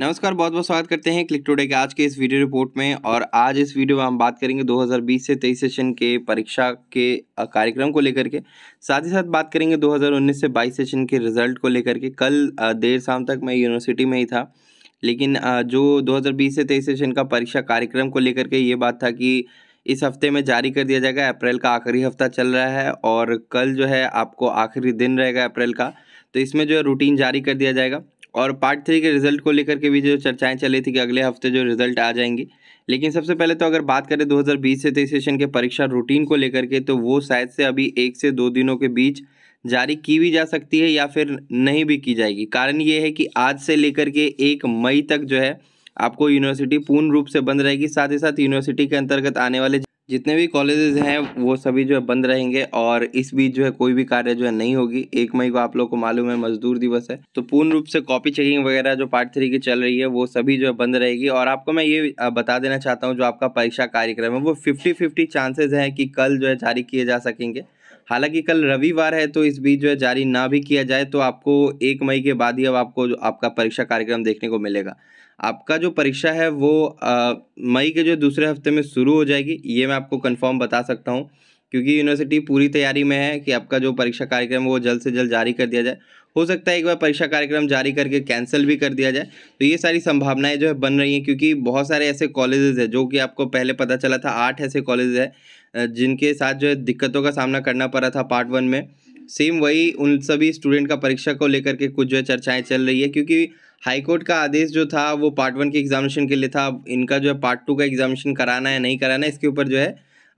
नमस्कार बहुत बहुत स्वागत करते हैं क्लिक टुडे के आज के इस वीडियो रिपोर्ट में और आज इस वीडियो में हम बात करेंगे 2020 से 23 सेशन के परीक्षा के कार्यक्रम को लेकर के साथ ही साथ बात करेंगे 2019 से 22 सेशन के रिजल्ट को लेकर के कल देर शाम तक मैं यूनिवर्सिटी में ही था लेकिन जो 2020 से 23 सेशन का परीक्षा कार्यक्रम को लेकर के ये बात था कि इस हफ्ते में जारी कर दिया जाएगा अप्रैल का आखिरी हफ्ता चल रहा है और कल जो है आपको आखिरी दिन रहेगा अप्रैल का तो इसमें जो है रूटीन जारी कर दिया जाएगा और पार्ट थ्री के रिजल्ट को लेकर के भी जो चर्चाएं चली थी कि अगले हफ्ते जो रिजल्ट आ जाएंगे लेकिन सबसे पहले तो अगर बात करें 2020 से तेईस सेशन के परीक्षा रूटीन को लेकर के तो वो शायद से अभी एक से दो दिनों के बीच जारी की भी जा सकती है या फिर नहीं भी की जाएगी कारण ये है कि आज से लेकर के एक मई तक जो है आपको यूनिवर्सिटी पूर्ण रूप से बंद रहेगी साथ ही साथ यूनिवर्सिटी के अंतर्गत आने वाले जितने भी कॉलेजेस हैं वो सभी जो है बंद रहेंगे और इस बीच जो है कोई भी कार्य जो है नहीं होगी एक मई को आप लोग को मालूम है मजदूर दिवस है तो पूर्ण रूप से कॉपी चेकिंग वगैरह जो पार्ट थ्री की चल रही है वो सभी जो है बंद रहेगी और आपको मैं ये बता देना चाहता हूँ जो आपका परीक्षा कार्यक्रम है वो फिफ्टी फिफ्टी चांसेज हैं कि कल जो है जारी किए जा सकेंगे हालांकि कल रविवार है तो इस बीच जो है जारी ना भी किया जाए तो आपको एक मई के बाद ही अब आपको जो आपका परीक्षा कार्यक्रम देखने को मिलेगा आपका जो परीक्षा है वो मई के जो दूसरे हफ्ते में शुरू हो जाएगी ये मैं आपको कन्फर्म बता सकता हूँ क्योंकि यूनिवर्सिटी पूरी तैयारी में है कि आपका जो परीक्षा कार्यक्रम वो जल्द से जल्द जारी कर दिया जाए हो सकता है एक बार परीक्षा कार्यक्रम जारी करके कैंसिल भी कर दिया जाए तो ये सारी संभावनाएं जो है बन रही हैं क्योंकि बहुत सारे ऐसे कॉलेजेस हैं जो कि आपको पहले पता चला था आठ ऐसे कॉलेज है जिनके साथ जो है दिक्कतों का सामना करना पड़ा था पार्ट वन में सेम वही उन सभी स्टूडेंट का परीक्षा को लेकर के कुछ जो है चर्चाएं चल रही है क्योंकि हाईकोर्ट का आदेश जो था वो पार्ट वन के एग्जामिनेशन के लिए था इनका जो है पार्ट टू का एग्जामिनेशन कराना है नहीं कराना है इसके ऊपर जो है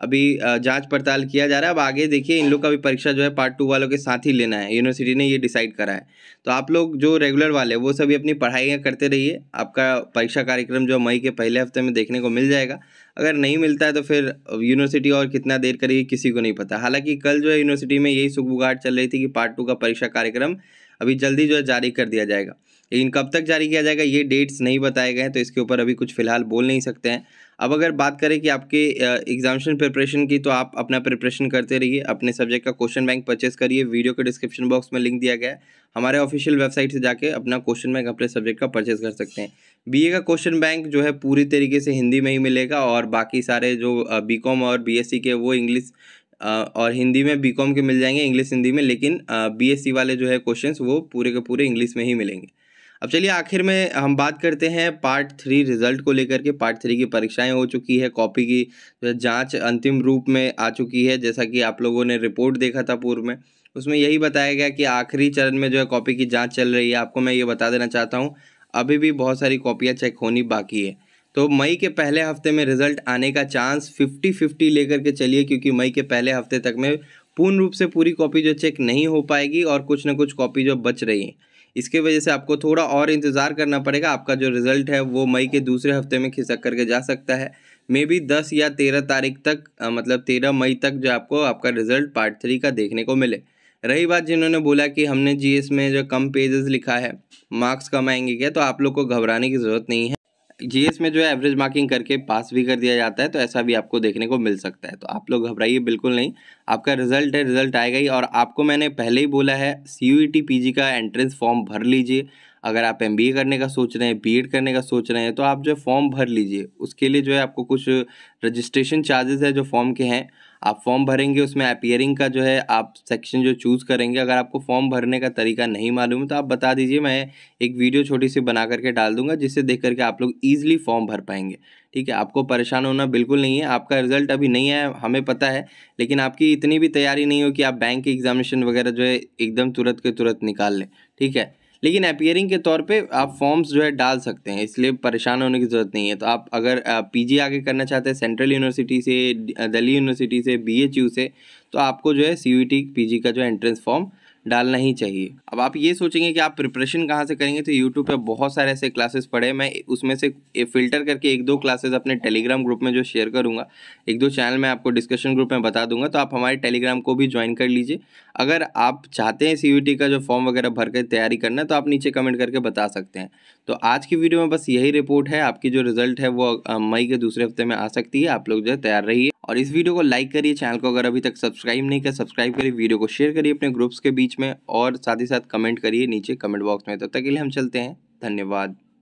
अभी जांच पड़ताल किया जा रहा है अब आगे देखिए इन लोग का भी परीक्षा जो है पार्ट टू वालों के साथ ही लेना है यूनिवर्सिटी ने ये डिसाइड करा है तो आप लोग जो रेगुलर वाले वो सभी अपनी पढ़ाइयाँ करते रहिए आपका परीक्षा कार्यक्रम जो मई के पहले हफ्ते में देखने को मिल जाएगा अगर नहीं मिलता है तो फिर यूनिवर्सिटी और कितना देर करेगी किसी को नहीं पता हालांकि कल जो है यूनिवर्सिटी में यही सुखबुगाट चल रही थी कि पार्ट टू का परीक्षा कार्यक्रम अभी जल्दी जो है जारी कर दिया जाएगा लेकिन कब तक जारी किया जाएगा ये डेट्स नहीं बताए गए हैं तो इसके ऊपर अभी कुछ फ़िलहाल बोल नहीं सकते हैं अब अगर बात करें कि आपके एग्जामिशन प्रिपरेशन की तो आप अपना प्रिपरेशन करते रहिए अपने सब्जेक्ट का क्वेश्चन बैंक परचेस करिए वीडियो के डिस्क्रिप्शन बॉक्स में लिंक दिया गया है हमारे ऑफिशियल वेबसाइट से जाके अपना क्वेश्चन बैंक अपने सब्जेक्ट का परचेस कर सकते हैं बी का क्वेश्चन बैंक जो है पूरी तरीके से हिंदी में ही मिलेगा और बाकी सारे जो बी और बी के वो इंग्लिश और हिंदी में बी कॉम के मिल जाएंगे इंग्लिश हिंदी में लेकिन बी एस सी वाले जो है क्वेश्चन वो पूरे के पूरे इंग्लिश में ही मिलेंगे अब चलिए आखिर में हम बात करते हैं पार्ट थ्री रिजल्ट को लेकर के पार्ट थ्री की परीक्षाएं हो चुकी है कॉपी की तो जांच अंतिम रूप में आ चुकी है जैसा कि आप लोगों ने रिपोर्ट देखा था पूर्व में उसमें यही बताया गया कि आखिरी चरण में जो है कॉपी की जाँच चल रही है आपको मैं ये बता देना चाहता हूँ अभी भी बहुत सारी कॉपियाँ चेक होनी बाकी है तो मई के पहले हफ्ते में रिजल्ट आने का चांस फिफ्टी फिफ्टी लेकर के चलिए क्योंकि मई के पहले हफ्ते तक में पूर्ण रूप से पूरी कॉपी जो चेक नहीं हो पाएगी और कुछ ना कुछ कॉपी जो बच रही है इसके वजह से आपको थोड़ा और इंतज़ार करना पड़ेगा आपका जो रिज़ल्ट है वो मई के दूसरे हफ्ते में खिसक करके जा सकता है मे बी दस या तेरह तारीख तक आ, मतलब तेरह मई तक जो आपको आपका रिज़ल्ट पार्ट थ्री का देखने को मिले रही बात जिन्होंने बोला कि हमने जीएस में जो कम पेजेस लिखा है मार्क्स कम आएंगे क्या तो आप लोग को घबराने की ज़रूरत नहीं है जीएस में जो है एवरेज मार्किंग करके पास भी कर दिया जाता है तो ऐसा भी आपको देखने को मिल सकता है तो आप लोग घबराइए बिल्कुल नहीं आपका रिजल्ट है रिजल्ट आएगा ही और आपको मैंने पहले ही बोला है सी यू जी का एंट्रेंस फॉर्म भर लीजिए अगर आप एम करने का सोच रहे हैं बी करने का सोच रहे हैं तो आप जो है फॉर्म भर लीजिए उसके लिए जो है आपको कुछ रजिस्ट्रेशन चार्जेस है जो फॉर्म के हैं आप फॉर्म भरेंगे उसमें अपियरिंग का जो है आप सेक्शन जो चूज़ करेंगे अगर आपको फॉर्म भरने का तरीका नहीं मालूम है तो आप बता दीजिए मैं एक वीडियो छोटी सी बना करके डाल दूंगा जिससे देख करके आप लोग ईजिली फॉर्म भर पाएंगे ठीक है आपको परेशान होना बिल्कुल नहीं है आपका रिजल्ट अभी नहीं आया हमें पता है लेकिन आपकी इतनी भी तैयारी नहीं हो कि आप बैंक के एग्जामिनेशन वगैरह जो है एकदम तुरंत के तुरंत निकाल लें ठीक है लेकिन अपियरिंग के तौर पे आप फॉर्म्स जो है डाल सकते हैं इसलिए परेशान होने की ज़रूरत नहीं है तो आप अगर पीजी आगे करना चाहते हैं सेंट्रल यूनिवर्सिटी से दिल्ली यूनिवर्सिटी से बीएचयू से तो आपको जो है सीयूटी पीजी का जो है एंट्रेंस फॉर्म डालना ही चाहिए अब आप ये सोचेंगे कि आप प्रिपरेशन कहाँ से करेंगे तो यूट्यूब पर बहुत सारे ऐसे क्लासेस पढ़े मैं उसमें से फिल्टर करके एक दो क्लासेस अपने टेलीग्राम ग्रुप में जो शेयर करूँगा एक दो चैनल में आपको डिस्कशन ग्रुप में बता दूंगा तो आप हमारे टेलीग्राम को भी ज्वाइन कर लीजिए अगर आप चाहते हैं सी का जो फॉर्म वगैरह भर कर तैयारी करना तो आप नीचे कमेंट करके बता सकते हैं तो आज की वीडियो में बस यही रिपोर्ट है आपकी जो रिजल्ट है वो मई के दूसरे हफ्ते में आ सकती है आप लोग जो है तैयार रहिए और इस वीडियो को लाइक करिए चैनल को अगर अभी तक सब्सक्राइब नहीं किया सब्सक्राइब करिए वीडियो को शेयर करिए अपने ग्रुप्स के बीच में और साथ ही साथ कमेंट करिए नीचे कमेंट बॉक्स में तब तक के लिए हम चलते हैं धन्यवाद